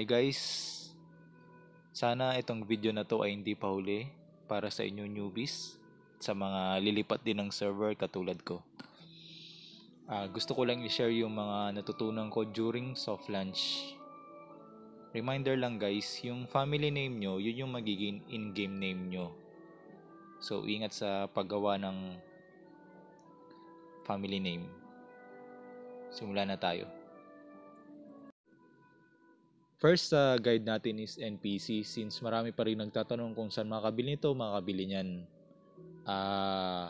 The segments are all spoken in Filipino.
Hi guys! Sana itong video na to ay hindi pa huli para sa inyo newbies sa mga lilipat din ng server katulad ko. Uh, gusto ko lang i-share yung mga natutunan ko during soft launch. Reminder lang guys, yung family name nyo, yun yung magiging in-game name nyo. So, ingat sa paggawa ng family name. Simula na tayo. First uh, guide natin is NPC since marami pa rin nagtatanong kung saan makabili nito, makabili niyan. Ah, uh,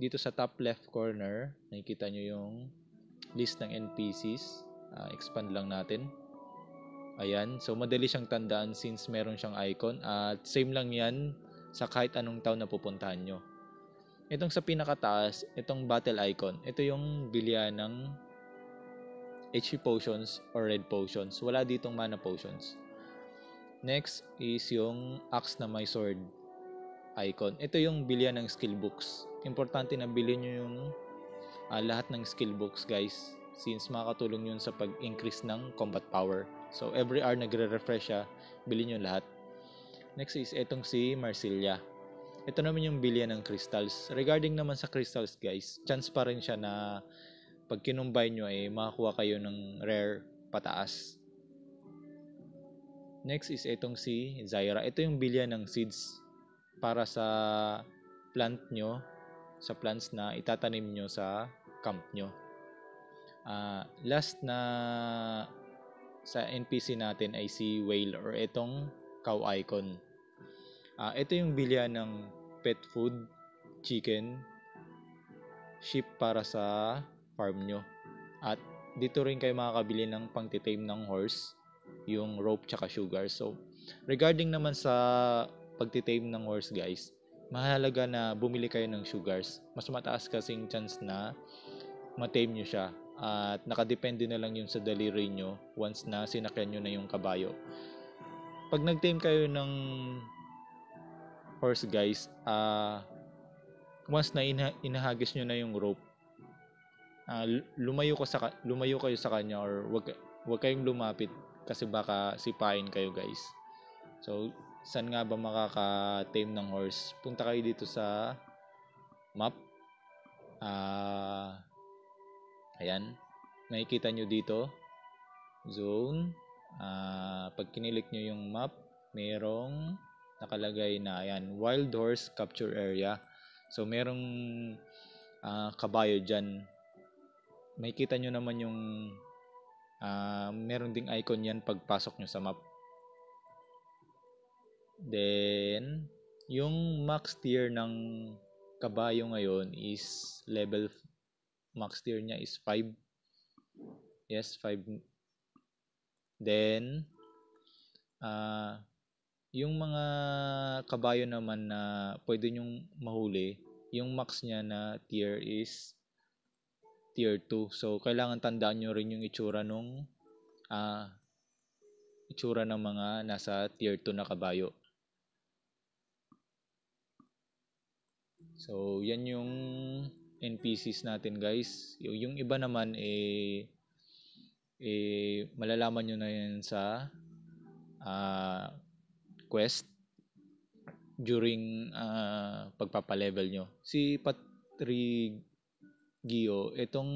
dito sa top left corner, nakikita nyo yung list ng NPCs. Uh, ah, expand lang natin. Ayan, so madali siyang tandaan since meron siyang icon at same lang 'yan sa kahit anong town na pupuntahan nyo. Itong sa pinakataas, itong battle icon, ito yung bilya ng HP potions or red potions. Wala ditong mana potions. Next is yung axe na may sword icon. Ito yung bilian ng skill books. Importante na bilhin nyo yung uh, lahat ng skill books guys since makakatulong yun sa pag-increase ng combat power. So every hour nagre-refresh siya, bilhin nyo lahat. Next is etong si Marsilia. Ito naman yung bilya ng crystals. Regarding naman sa crystals guys, chance pa rin siya na pag kinumbine nyo ay eh, makakuha kayo ng rare pataas. Next is itong si Zyra. Ito yung bilya ng seeds para sa plant nyo, sa plants na itatanim nyo sa camp nyo. Uh, last na sa NPC natin ay si Whale or itong cow icon. Uh, ito yung bilya ng pet food, chicken, sheep para sa farm nyo. At dito rin kayo makakabili ng pangtitame ng horse, yung rope tsaka sugar. So, regarding naman sa pagtitame ng horse guys, mahalaga na bumili kayo ng sugars. Mas mataas kasi kasing chance na matame nyo siya at nakadepende na lang yun sa daliri nyo once na sinakyan nyo na yung kabayo. Pag nag-tame kayo ng horse guys, uh, once na ina- inahagis nyo na yung rope, Ah, lumayo ko sa lumayo kayo sa kanya or wag wag kayong lumapit kasi baka sipain kayo guys. So saan nga ba makaka-tame ng horse? Punta kayo dito sa map. Ah uh, ayan. Makikita nyo dito zone. Uh, pag kinilik nyo yung map, mayroong nakalagay na ayan, wild horse capture area. So merong uh, kabayo diyan makikita nyo naman yung uh, meron ding icon yan pagpasok nyo sa map. Then, yung max tier ng kabayo ngayon is level max tier niya is 5. Yes, 5. Then, uh, yung mga kabayo naman na pwede nyong mahuli, yung max niya na tier is tier 2. So, kailangan tandaan nyo rin yung itsura nung uh, itsura ng mga nasa tier 2 na kabayo. So, yan yung NPCs natin guys. Yung iba naman eh, eh malalaman nyo na yan sa uh, quest during uh, pagpapalevel nyo. Si Patrick Gio, itong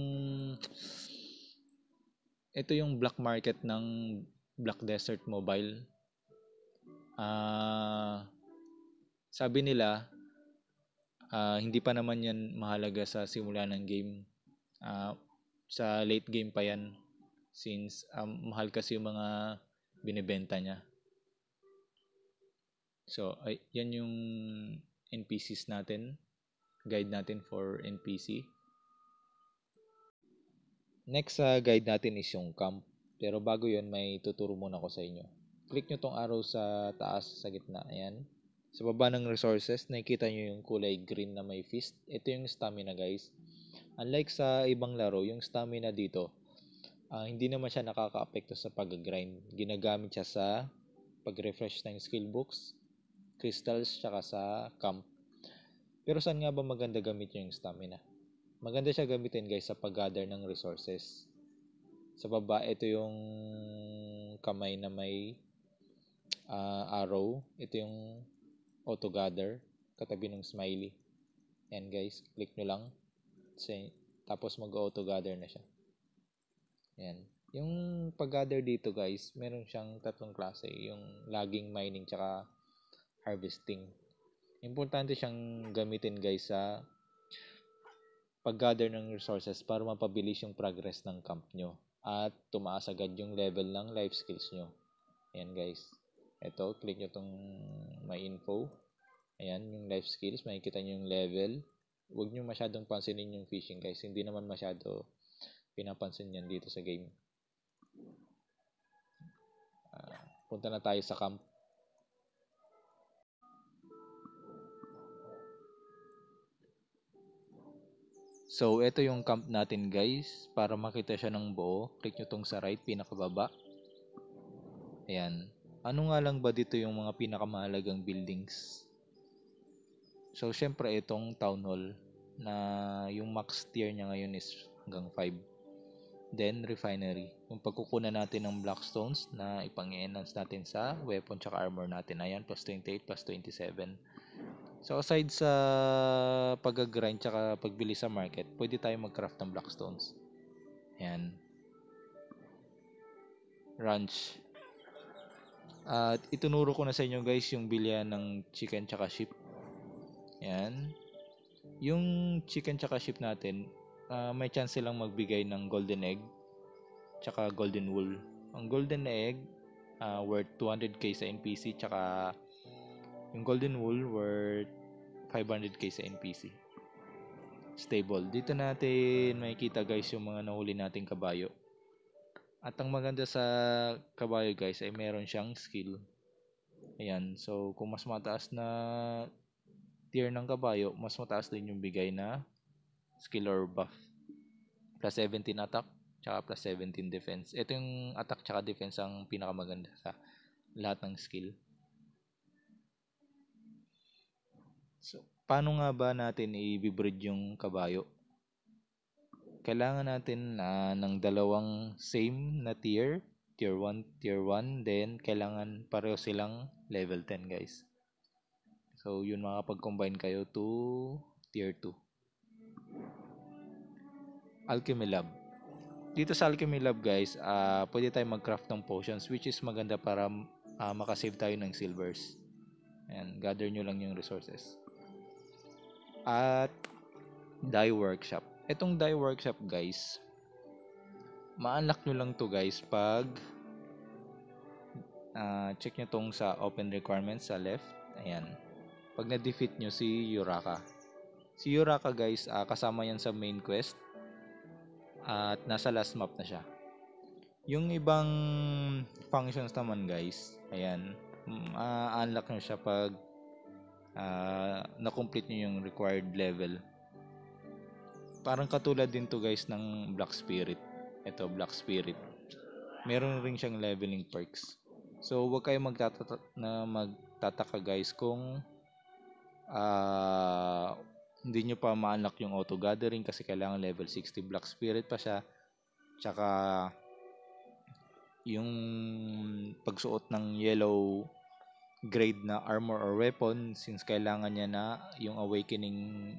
ito yung black market ng Black Desert Mobile. Ah uh, sabi nila uh, hindi pa naman yan mahalaga sa simula ng game. Uh, sa late game pa yan since um, mahal kasi yung mga binebenta niya. So, ay, yan yung NPCs natin. Guide natin for NPC. Next uh, guide natin is yung camp. Pero bago yon may tuturo muna ako sa inyo. Click nyo tong arrow sa taas sa gitna. Ayan. Sa baba ng resources, nakikita nyo yung kulay green na may fist. Ito yung stamina guys. Unlike sa ibang laro, yung stamina dito, uh, hindi naman siya nakaka-apekto sa pag-grind. Ginagamit siya sa pag-refresh ng skill books, crystals, tsaka sa camp. Pero saan nga ba maganda gamit yung stamina? Maganda siya gamitin guys sa paggather ng resources. Sa baba, ito yung kamay na may uh, arrow. Ito yung auto-gather katabi ng smiley. and guys, click nyo lang. Tapos mag-auto-gather na siya. Yan. Yung paggather dito guys, meron siyang tatlong klase. Yung laging mining tsaka harvesting. Importante siyang gamitin guys sa paggather ng resources para mapabilis yung progress ng camp nyo at tumaas agad yung level ng life skills nyo. Ayan guys. Ito, click nyo itong my info. Ayan, yung life skills. Makikita nyo yung level. Huwag nyo masyadong pansinin yung fishing guys. Hindi naman masyado pinapansin yan dito sa game. Uh, punta na tayo sa camp So, ito yung camp natin guys. Para makita siya ng buo, click nyo tong sa right, pinakababa. Ayan. Ano nga lang ba dito yung mga pinakamahalagang buildings? So, syempre itong town hall na yung max tier niya ngayon is hanggang 5. Then, refinery. Yung pagkukunan natin ng black stones na ipang-enhance natin sa weapon tsaka armor natin. Ayan, plus 28, plus 27. So aside sa pag-grind tsaka pagbili sa market, pwede tayong mag-craft ng stones. Ayan. Ranch. At uh, itunuro ko na sa inyo guys yung bilian ng chicken tsaka sheep. Ayan. Yung chicken tsaka sheep natin, uh, may chance silang magbigay ng golden egg tsaka golden wool. Ang golden egg uh, worth 200k sa NPC tsaka yung golden wool worth 500k sa NPC. Stable. Dito natin makikita guys yung mga nahuli nating kabayo. At ang maganda sa kabayo guys ay meron siyang skill. Ayan. So kung mas mataas na tier ng kabayo, mas mataas din yung bigay na skill or buff. Plus 17 attack, tsaka plus 17 defense. Ito yung attack tsaka defense ang pinakamaganda sa lahat ng skill. So, paano nga ba natin i bridge yung kabayo? Kailangan natin uh, ng dalawang same na tier, tier 1, tier 1, then kailangan pareho silang level 10 guys. So, yun makapag-combine kayo to tier 2. Alchemy Lab. Dito sa Alchemy Lab guys, uh, pwede tayong mag-craft ng potions which is maganda para uh, makasave tayo ng silvers. And gather nyo lang yung resources at dye workshop. Itong dye workshop guys, maanlak nyo lang to guys pag uh, check nyo tong sa open requirements sa left. Ayan. Pag na-defeat nyo si Yuraka. Si Yuraka guys, uh, kasama yan sa main quest. at nasa last map na siya. Yung ibang functions naman guys, ayan, uh, unlock nyo siya pag uh, na-complete nyo yung required level. Parang katulad din to guys ng Black Spirit. Ito, Black Spirit. Meron rin siyang leveling perks. So, huwag kayo magtatata na magtataka guys kung uh, hindi nyo pa ma-unlock yung auto gathering kasi kailangan level 60 Black Spirit pa siya. Tsaka yung pagsuot ng yellow grade na armor or weapon since kailangan niya na yung awakening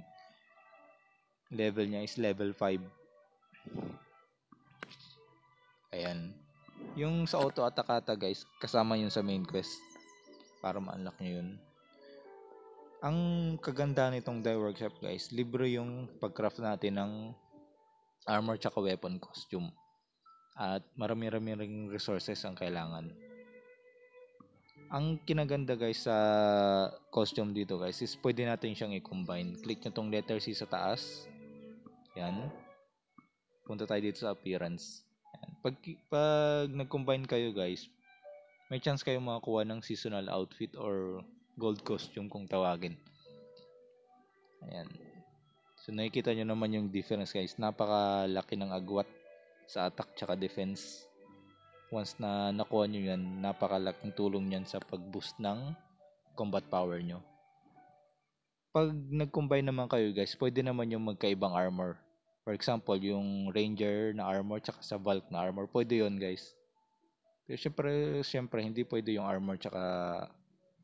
level niya is level 5. Ayan. Yung sa auto attack ata guys, kasama yun sa main quest para ma-unlock niyo yun. Ang kaganda nitong Die Workshop guys, libre yung pagcraft natin ng armor tsaka weapon costume. At marami-rami ring resources ang kailangan. Ang kinaganda guys sa costume dito guys is pwede natin siyang i-combine. Click nyo tong letter C sa taas. Yan. Punta tayo dito sa appearance. Yan. Pag, pag nag-combine kayo guys, may chance kayo makakuha ng seasonal outfit or gold costume kung tawagin. Ayan. So nakikita nyo naman yung difference guys. Napakalaki ng agwat sa attack tsaka defense once na nakuha nyo yan, napakalaking tulong yan sa pag-boost ng combat power nyo. Pag nag-combine naman kayo guys, pwede naman yung magkaibang armor. For example, yung ranger na armor tsaka sa valk na armor, pwede yon guys. Pero syempre, syempre hindi pwede yung armor tsaka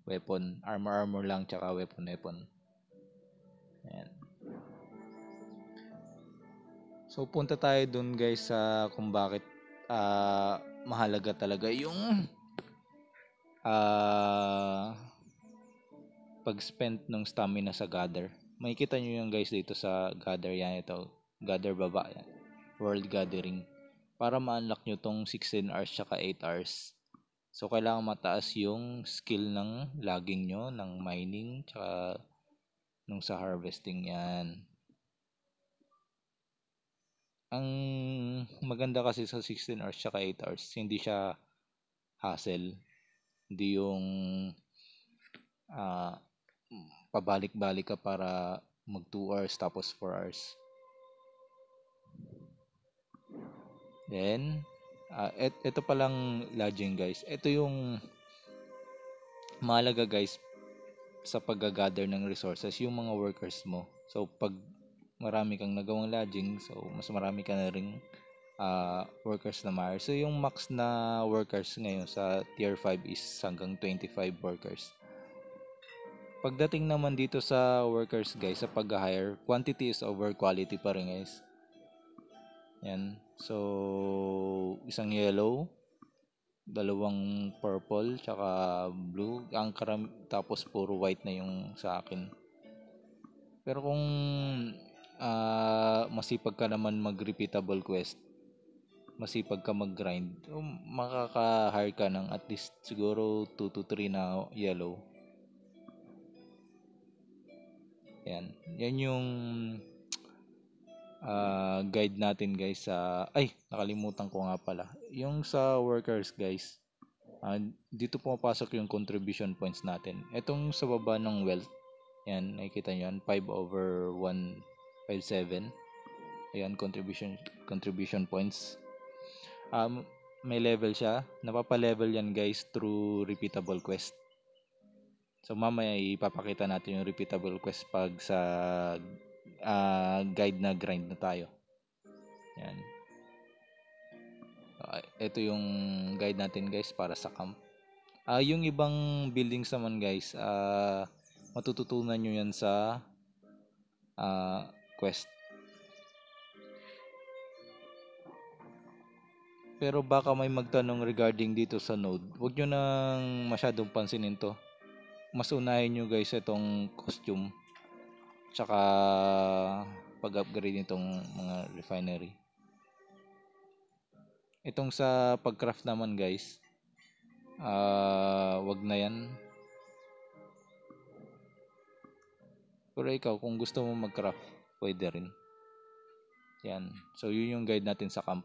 weapon. Armor armor lang tsaka weapon weapon. Ayan. So punta tayo dun guys sa kung bakit uh, mahalaga talaga yung uh, pag-spend ng stamina sa gather. Makikita nyo yung guys dito sa gather yan ito. Gather baba yan. World gathering. Para ma-unlock nyo tong 16 hours tsaka 8 hours. So, kailangan mataas yung skill ng logging nyo, ng mining, tsaka nung sa harvesting yan ang maganda kasi sa 16 hours siya 8 hours, hindi siya hassle. Hindi yung uh, pabalik-balik ka para mag 2 hours tapos 4 hours. Then, uh, et, ito palang lodging guys. Ito yung malaga guys sa pag-gather ng resources, yung mga workers mo. So, pag marami kang nagawang lodging, so mas marami ka na rin uh, ah, workers na ma So yung max na workers ngayon sa tier 5 is hanggang 25 workers. Pagdating naman dito sa workers guys, sa pag-hire, quantity is over quality pa rin guys. Yan. So, isang yellow, dalawang purple, tsaka blue. Ang karam tapos puro white na yung sa akin. Pero kung uh, masipag ka naman mag-repeatable quest, masipag ka mag-grind, um, makaka-hire ka ng at least siguro 2 to 3 na yellow. Yan. Yan yung uh, guide natin guys sa ay nakalimutan ko nga pala yung sa workers guys uh, dito pumapasok yung contribution points natin etong sa baba ng wealth yan nakikita nyo yan 5 over 1 57 Ayan, contribution, contribution points. Um, may level siya. Napapa-level yan guys through repeatable quest. So mamaya ipapakita natin yung repeatable quest pag sa uh, guide na grind na tayo. ayan Uh, ah, ito yung guide natin guys para sa camp. Uh, yung ibang buildings naman guys, uh, matututunan nyo yan sa uh, request. Pero baka may magtanong regarding dito sa node. Huwag nyo nang masyadong pansinin to. Mas unahin nyo guys itong costume. Tsaka pag-upgrade nitong mga refinery. Itong sa pagcraft naman guys. Uh, wag na yan. Pero ikaw kung gusto mo magcraft pwede rin. Yan. So, yun yung guide natin sa camp.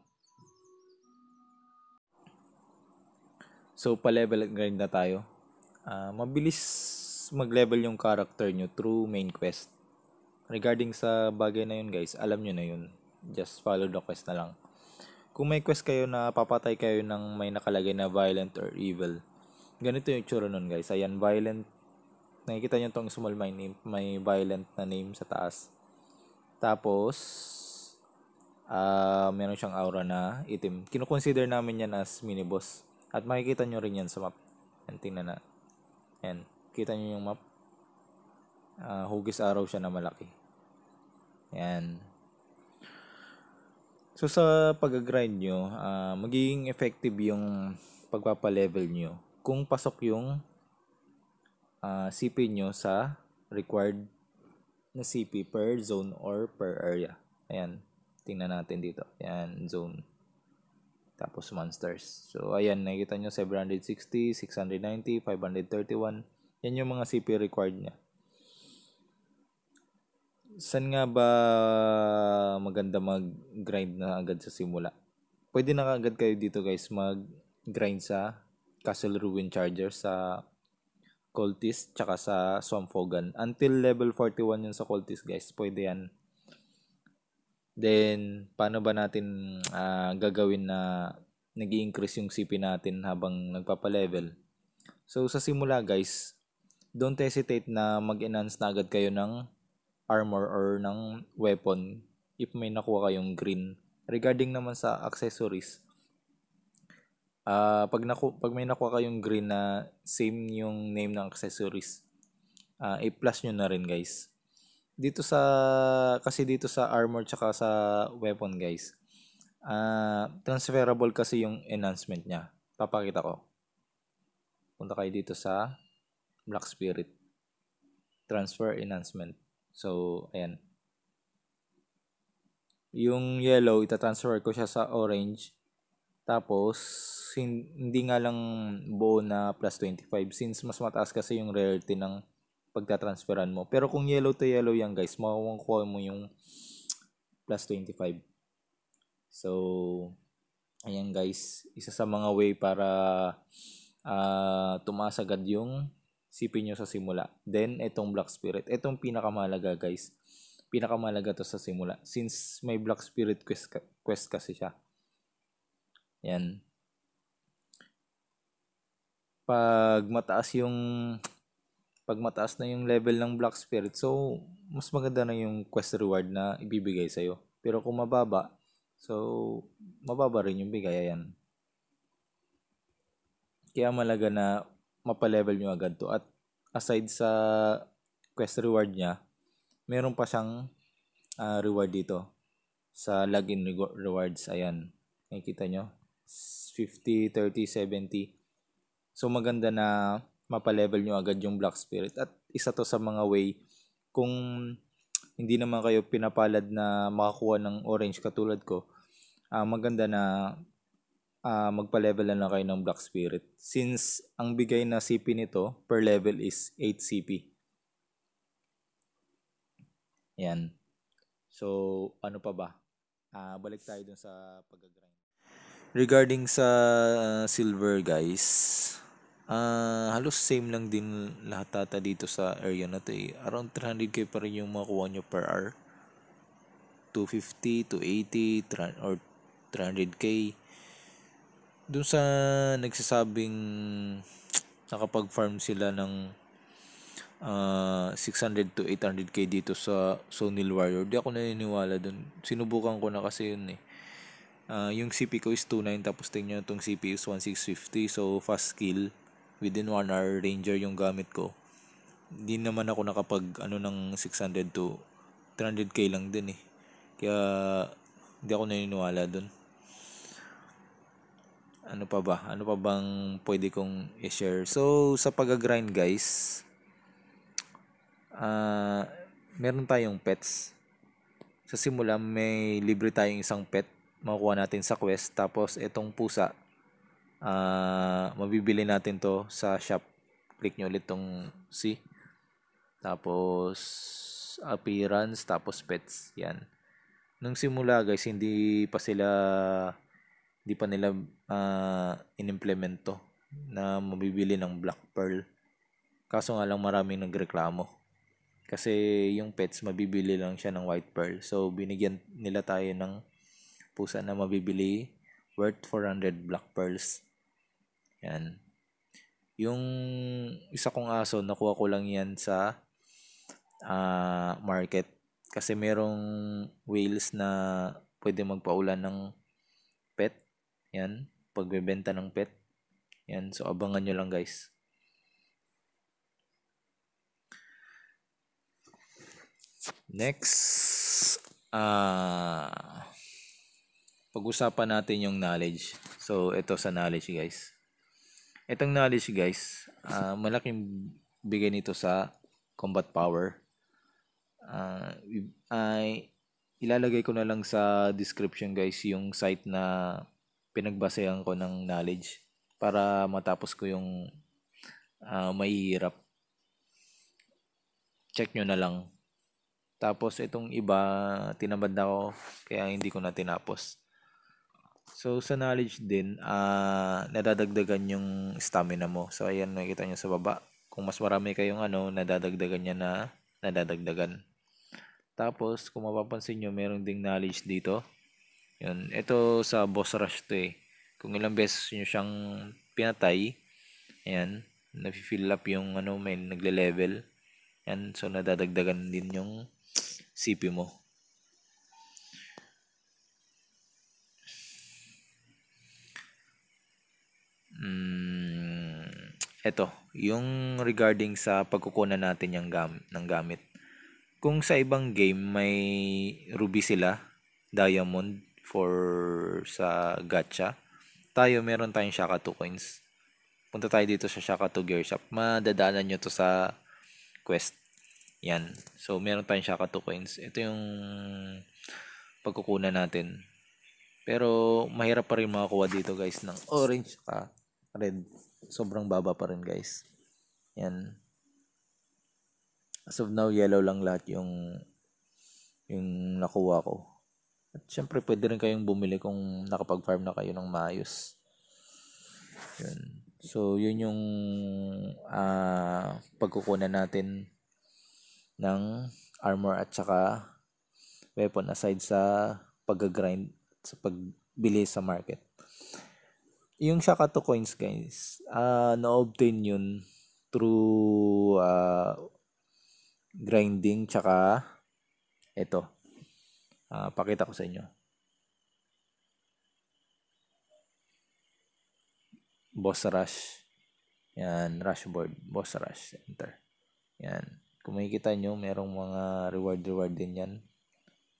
So, pa-level grind na tayo. Uh, mabilis mag-level yung character nyo through main quest. Regarding sa bagay na yun guys, alam nyo na yun. Just follow the quest na lang. Kung may quest kayo na papatay kayo ng may nakalagay na violent or evil, ganito yung tsura nun guys. Ayan, violent. Nakikita nyo tong small mine name, may violent na name sa taas. Tapos, uh, meron siyang aura na itim. Kinoconsider namin yan as mini boss. At makikita nyo rin yan sa map. Yan, tingnan na. Yan. Kita nyo yung map. Uh, hugis araw siya na malaki. Ayan. So sa pag-grind nyo, uh, magiging effective yung pagpapa-level nyo kung pasok yung uh, CP nyo sa required na CP per zone or per area. Ayan. Tingnan natin dito. Ayan, zone. Tapos monsters. So, ayan. Nakikita nyo 760, 690, 531. Yan yung mga CP required niya. San nga ba maganda mag-grind na agad sa simula? Pwede na agad kayo dito guys mag-grind sa Castle Ruin Charger sa Cultist tsaka sa Swampfogan. Until level 41 yun sa Cultist guys. Pwede yan. Then, paano ba natin uh, gagawin na nag increase yung CP natin habang nagpapa-level? So, sa simula guys, don't hesitate na mag-enhance na agad kayo ng armor or ng weapon if may nakuha kayong green. Regarding naman sa accessories, Uh, pag, naku- pag may nakuha kayong green na same yung name ng accessories, uh, i-plus nyo na rin guys. Dito sa, kasi dito sa armor tsaka sa weapon guys, uh, transferable kasi yung enhancement niya. Papakita ko. Punta kayo dito sa Black Spirit. Transfer enhancement. So, ayan. Yung yellow, itatransfer ko siya sa orange tapos, hindi nga lang buo na plus 25 since mas mataas kasi yung rarity ng pagtatransferan mo. Pero kung yellow to yellow yan guys, makukuha mo yung plus 25. So, ayan guys, isa sa mga way para uh, tumaas agad yung CP nyo sa simula. Then, itong Black Spirit. Itong pinakamalaga guys. Pinakamalaga to sa simula. Since may Black Spirit quest, quest kasi siya. Yan. Pag mataas yung pag mataas na yung level ng Black Spirit, so mas maganda na yung quest reward na ibibigay sa'yo. Pero kung mababa, so mababa rin yung bigay. Ayan. Kaya malaga na mapalevel nyo agad to. At aside sa quest reward niya, meron pa siyang uh, reward dito sa login rewards. Ayan. Nakikita nyo. 50, 30, 70. So maganda na mapalevel nyo agad yung Black Spirit. At isa to sa mga way kung hindi naman kayo pinapalad na makakuha ng orange katulad ko, uh, maganda na uh, magpa-level na lang kayo ng Black Spirit. Since ang bigay na CP nito per level is 8 CP. Yan. So, ano pa ba? Uh, balik tayo dun sa pag regarding sa ah, silver guys, uh, halos same lang din lahat tata dito sa area na to eh. Around 300k pa rin yung makuha nyo per hour. 250, to 80 or 300k. Doon sa nagsasabing nakapag-farm sila ng uh, ah, 600 to 800k dito sa Sony Warrior. Di ako naniniwala doon. Sinubukan ko na kasi yun eh Uh, yung CP ko is 29 tapos tingnan nyo itong CP is 1650 so fast kill within 1 hour ranger yung gamit ko di naman ako nakapag ano ng 600 to 300k lang din eh kaya hindi ako naniniwala dun ano pa ba ano pa bang pwede kong i-share so sa pag-grind guys ah uh, meron tayong pets sa simula may libre tayong isang pet makukuha natin sa quest. Tapos itong pusa, uh, mabibili natin to sa shop. Click nyo ulit tong C. Tapos appearance, tapos pets. Yan. Nung simula guys, hindi pa sila hindi pa nila uh, inimplement to na mabibili ng Black Pearl. Kaso nga lang maraming nagreklamo. Kasi yung pets mabibili lang siya ng White Pearl. So binigyan nila tayo ng pusa na mabibili worth 400 black pearls. Yan. Yung isa kong aso, nakuha ko lang yan sa uh, market. Kasi merong whales na pwede magpaulan ng pet. Yan. Pagbebenta ng pet. Yan. So, abangan nyo lang guys. Next, uh, pag-usapan natin yung knowledge. So, ito sa knowledge, guys. Itong knowledge, guys, uh, malaking bigay nito sa combat power. Uh, I, ilalagay ko na lang sa description, guys, yung site na pinagbasayan ko ng knowledge para matapos ko yung uh, mahihirap. Check nyo na lang. Tapos, itong iba, tinamad na ako, kaya hindi ko na tinapos. So, sa knowledge din, uh, nadadagdagan yung stamina mo. So, ayan, nakikita nyo sa baba. Kung mas marami kayong ano, nadadagdagan niya na nadadagdagan. Tapos, kung mapapansin nyo, meron ding knowledge dito. Yun. Ito sa boss rush to eh. Kung ilang beses nyo siyang pinatay, ayan, nafe-fill up yung ano, may nagle-level. Yan, so nadadagdagan din yung CP mo. um, eto, yung regarding sa pagkukunan natin yung gam ng gamit. Kung sa ibang game may ruby sila, diamond for sa gacha, tayo meron tayong Shaka 2 coins. Punta tayo dito sa Shaka 2 Gear Shop. Madadaanan nyo to sa quest. Yan. So, meron tayong Shaka 2 coins. Ito yung pagkukunan natin. Pero, mahirap pa rin makakuha dito guys ng orange. Ah, red sobrang baba pa rin guys yan as of now yellow lang lahat yung yung nakuha ko at syempre pwede rin kayong bumili kung nakapag-farm na kayo ng maayos yun so yun yung uh, pagkukunan natin ng armor at saka weapon aside sa pag-grind sa pagbili sa market yung Shaka to coins guys, uh, na-obtain yun through uh, grinding tsaka ito. Uh, ah, pakita ko sa inyo. Boss Rush. Yan, Rush Board. Boss Rush. Enter. Yan. Kung makikita nyo, merong mga reward-reward din yan.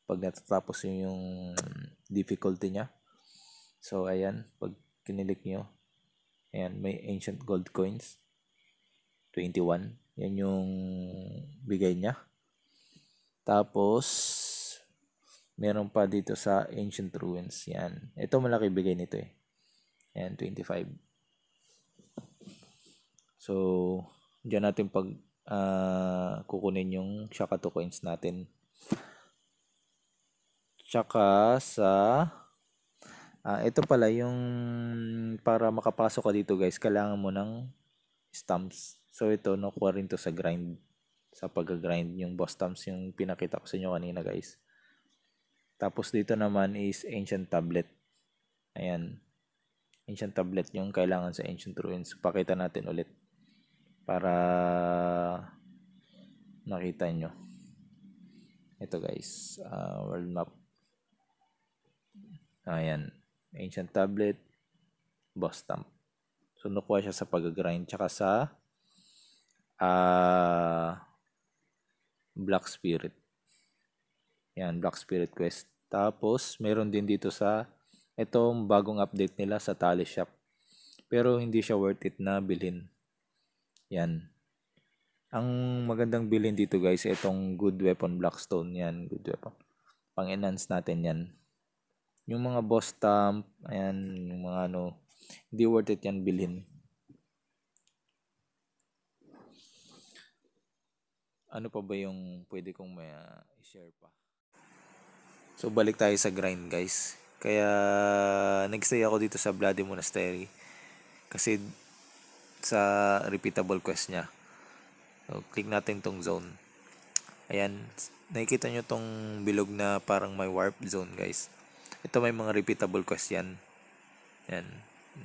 Pag natatapos yung difficulty niya. So, ayan. Pag kinilik nyo, ayan, may ancient gold coins. 21. Yan yung bigay niya. Tapos, meron pa dito sa ancient ruins. Yan. Ito malaki bigay nito eh. Yan, 25. So, dyan natin pag uh, kukunin yung Shakato coins natin. Tsaka sa Ah, ito pala yung para makapasok ka dito guys, kailangan mo ng stamps. So ito nakuha rin to sa grind sa pag-grind yung boss stamps yung pinakita ko sa inyo kanina guys. Tapos dito naman is ancient tablet. Ayan. Ancient tablet yung kailangan sa ancient ruins. Pakita natin ulit para nakita nyo. Ito guys, uh, world map. Ayan ancient tablet, boss stamp. So, nakuha siya sa pag-grind. Tsaka sa uh, Black Spirit. Yan, Black Spirit Quest. Tapos, meron din dito sa itong bagong update nila sa Tally Shop. Pero hindi siya worth it na bilhin. Yan. Ang magandang bilhin dito guys, itong Good Weapon Blackstone. Yan, Good Weapon. Pang-enhance natin yan. Yung mga boss stamp, ayan, yung mga ano, hindi worth it yan bilhin. Ano pa ba yung pwede kong may uh, i-share pa? So, balik tayo sa grind, guys. Kaya, nagstay ako dito sa Bloody Monastery. Kasi, sa repeatable quest niya. So, click natin tong zone. Ayan, nakikita nyo tong bilog na parang may warp zone guys. Ito may mga repeatable question. Yan.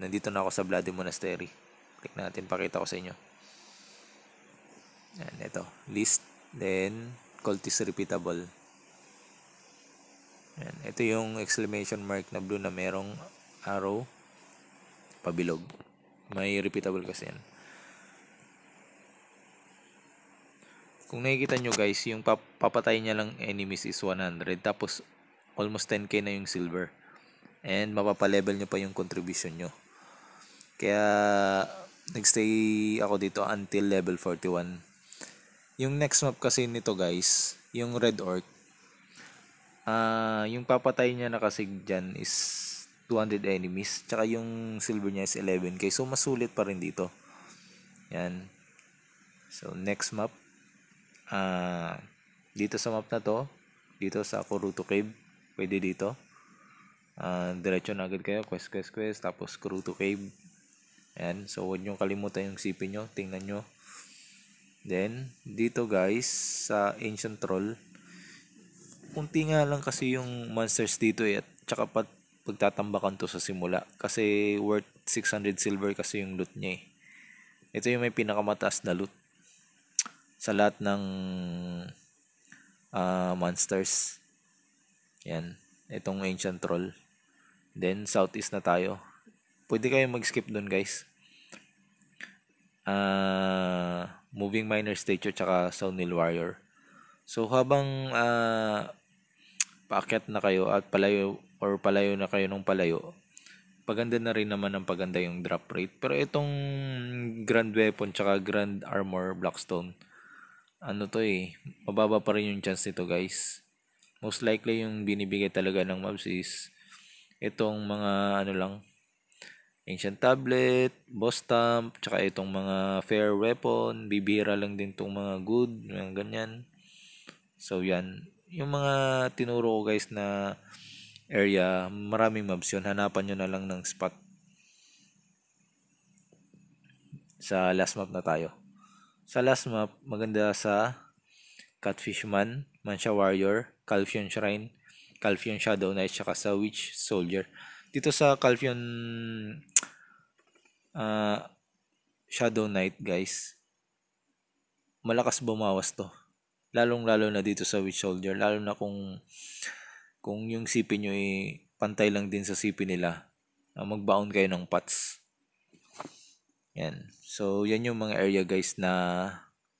Nandito na ako sa Bloody Monastery. Click natin, pakita ko sa inyo. Yan, ito. List. Then, cultist is repeatable. Yan. Ito yung exclamation mark na blue na merong arrow pabilog. May repeatable kasi yan. Kung nakikita nyo guys, yung pap papatay niya lang enemies is 100. Tapos, almost 10k na yung silver. And mapapalevel nyo pa yung contribution nyo. Kaya nagstay ako dito until level 41. Yung next map kasi nito guys, yung Red Orc. Uh, yung papatay niya nakasig dyan is 200 enemies. Tsaka yung silver niya is 11k. So mas sulit pa rin dito. Yan. So next map. Uh, dito sa map na to, dito sa Kuruto Cave pwede dito uh, diretso na agad kayo quest quest quest tapos crew to cave ayan so huwag nyo kalimutan yung CP nyo tingnan nyo then dito guys sa ancient troll kunti nga lang kasi yung monsters dito eh at tsaka pat pagtatambakan to sa simula kasi worth 600 silver kasi yung loot niya eh ito yung may pinakamataas na loot sa lahat ng uh, monsters yan. Itong ancient troll. Then, southeast na tayo. Pwede kayong mag-skip dun, guys. Uh, moving minor statue tsaka Soundil Warrior. So, habang uh, paakyat na kayo at palayo or palayo na kayo ng palayo, paganda na rin naman ang paganda yung drop rate. Pero itong Grand Weapon tsaka Grand Armor Blackstone, ano to eh, mababa pa rin yung chance nito guys most likely yung binibigay talaga ng mobs is itong mga ano lang ancient tablet, boss stamp, tsaka itong mga fair weapon, bibira lang din itong mga good, mga ganyan. So yan, yung mga tinuro ko guys na area, maraming mobs yun. Hanapan nyo na lang ng spot. Sa last map na tayo. Sa last map, maganda sa Catfishman, Mansha Warrior, Calpheon Shrine, Calpheon Shadow Knight, tsaka sa Witch Soldier. Dito sa Calpheon uh, ah, Shadow Knight, guys, malakas bumawas to. Lalong-lalo na dito sa Witch Soldier, lalo na kung kung yung CP nyo ay pantay lang din sa CP nila, uh, mag-bound kayo ng pots. Yan. So, yan yung mga area guys na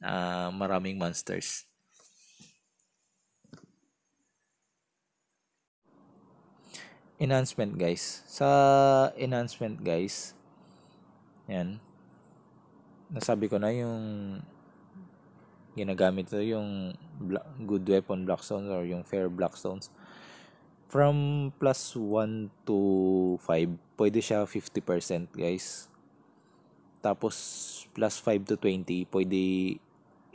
uh, maraming monsters. enhancement guys. Sa enhancement guys, yan. Nasabi ko na yung ginagamit ko yung good weapon black blackstones or yung fair black blackstones. From plus 1 to 5, pwede siya 50% guys. Tapos plus 5 to 20, pwede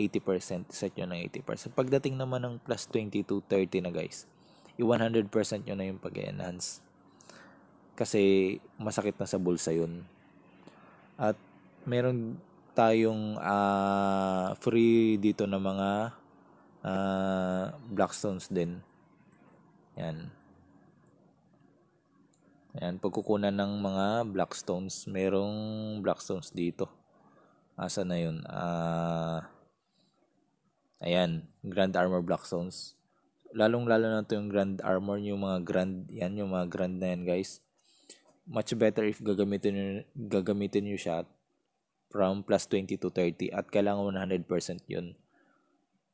80%. Set nyo ng 80%. Pagdating naman ng plus 20 to 30 na guys, i-100% nyo na yung pag-enhance. Kasi masakit na sa bulsa yun. At meron tayong uh, free dito na mga uh, Blackstones din. Yan. yan pagkukunan ng mga Blackstones. Merong Blackstones dito. Asa na yun? Uh, ayan, Grand Armor Blackstones lalong-lalo na to yung Grand Armor, yung mga Grand, yan, yung mga Grand na yan, guys. Much better if gagamitin niyo gagamitin niyo siya from plus 20 to 30 at kailangan 100% yun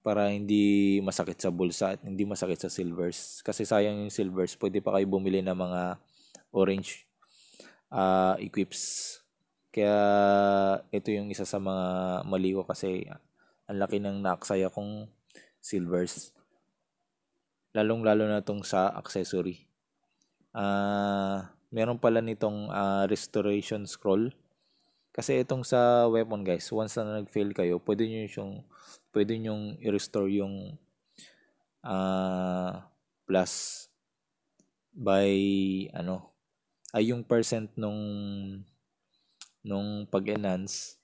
para hindi masakit sa bulsa at hindi masakit sa silvers. Kasi sayang yung silvers, pwede pa kayo bumili ng mga orange uh, equips. Kaya ito yung isa sa mga mali ko kasi ang laki ng naaksaya kong silvers lalong-lalo na tong sa accessory. Uh, meron pala nitong uh, restoration scroll. Kasi itong sa weapon guys, once na nag-fail kayo, pwede nyo yung pwede nyo i-restore yung uh, plus by ano ay yung percent nung nung pag-enhance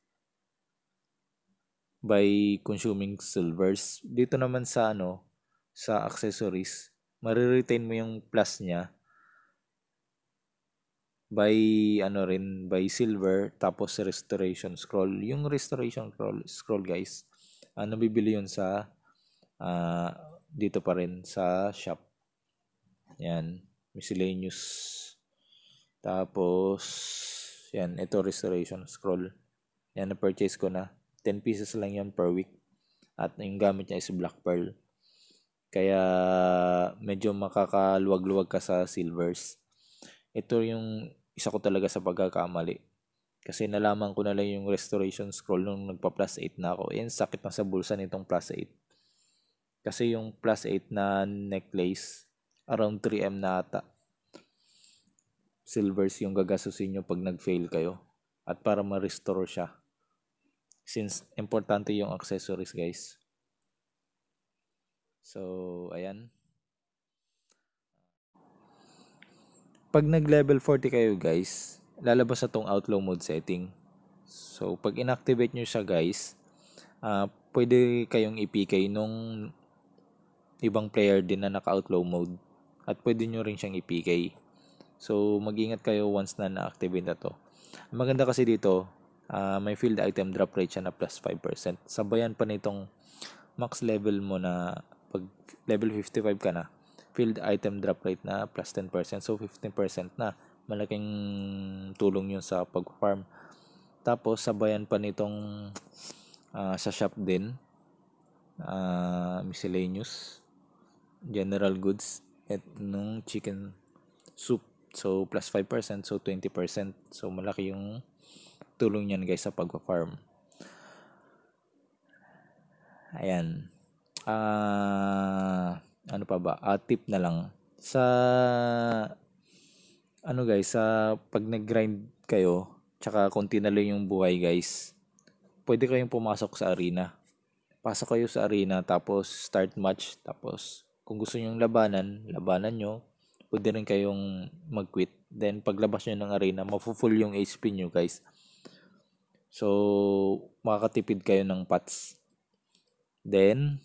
by consuming silvers. Dito naman sa ano sa accessories, mariretain mo yung plus niya by ano rin by silver tapos restoration scroll yung restoration scroll scroll guys uh, nabibili yun sa uh, dito pa rin sa shop yan miscellaneous tapos yan ito restoration scroll yan na purchase ko na 10 pieces lang yan per week at yung gamit niya is black pearl kaya medyo makakaluwag-luwag ka sa silvers. Ito yung isa ko talaga sa pagkakamali. Kasi nalaman ko na lang yung restoration scroll nung nagpa plus 8 na ako. Ayan, eh, sakit na sa bulsa nitong plus 8. Kasi yung plus 8 na necklace, around 3M na ata. Silvers yung gagasusin nyo pag nag-fail kayo. At para ma-restore siya. Since importante yung accessories guys. So, ayan. Pag nag-level 40 kayo guys, lalabas na tong outlaw mode setting. So, pag inactivate nyo siya guys, uh, pwede kayong ipikay nung ibang player din na naka-outlaw mode. At pwede nyo rin siyang ipikay. So, mag-ingat kayo once na na-activate na to. Ang maganda kasi dito, uh, may field item drop rate siya na plus 5%. Sabayan pa nitong max level mo na pag level 55 ka na, field item drop rate na plus 10%. So, 15% na. Malaking tulong yun sa pag-farm. Tapos, sabayan pa nitong uh, sa shop din. Uh, miscellaneous. General goods. At nung chicken soup. So, plus 5%. So, 20%. So, malaki yung tulong yan guys sa pag-farm. Ayan uh, ano pa ba? Uh, tip na lang sa ano guys, sa pag nag-grind kayo, tsaka konti na lang yung buhay guys. Pwede kayong pumasok sa arena. Pasok kayo sa arena tapos start match tapos kung gusto niyo labanan, labanan nyo. Pwede rin kayong mag-quit. Then paglabas niyo ng arena, mafu yung HP niyo guys. So makakatipid kayo ng pots. Then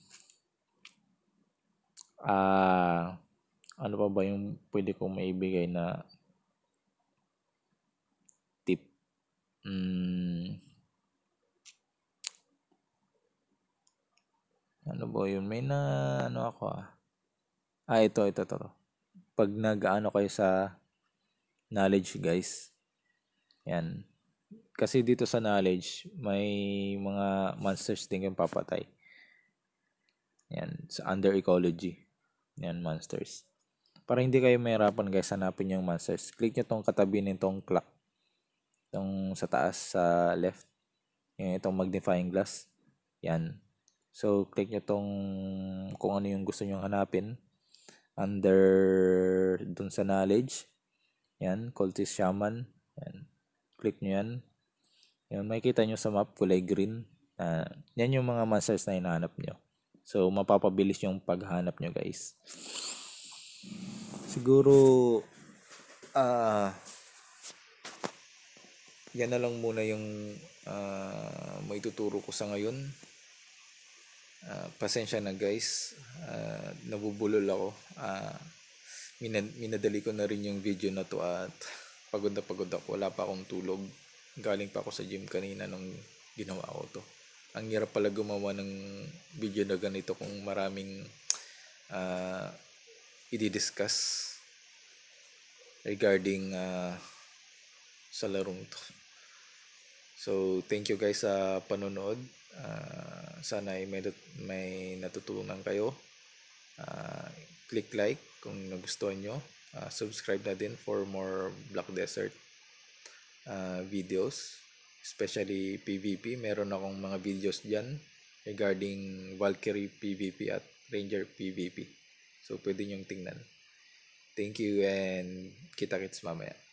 ah, ano pa ba yung pwede kong maibigay na tip? Mm, ano ba yun? May na ano ako ah. Ah, ito, ito, ito. ito. Pag nag-ano kayo sa knowledge guys, yan. Kasi dito sa knowledge, may mga monsters din kayong papatay. Yan, sa under ecology. Yan, monsters. Para hindi kayo mahirapan guys, hanapin yung monsters. Click nyo tong katabi nitong clock. Itong sa taas, sa left. Yan, itong magnifying glass. Yan. So, click nyo tong kung ano yung gusto nyo hanapin. Under, dun sa knowledge. Yan, cultist shaman. Yan. Click nyo yan. Yan, makikita nyo sa map, kulay green. Uh, yan yung mga monsters na hinahanap nyo. So, mapapabilis yung paghanap nyo, guys. Siguro, ah, uh, yan na lang muna yung uh, ah, may tuturo ko sa ngayon. Uh, pasensya na guys. Uh, nabubulol ako. Uh, minad- minadali ko na rin yung video na to at pagod na pagod ako. Wala pa akong tulog. Galing pa ako sa gym kanina nung ginawa ko to ang hirap pala gumawa ng video na ganito kung maraming uh, i-discuss regarding uh, sa larong to. So, thank you guys sa panonood. Uh, sana ay may, may natutunan kayo. Uh, click like kung nagustuhan nyo. Uh, subscribe na din for more Black Desert uh, videos especially PvP. Meron akong mga videos dyan regarding Valkyrie PvP at Ranger PvP. So, pwede nyong tingnan. Thank you and kita-kits mamaya.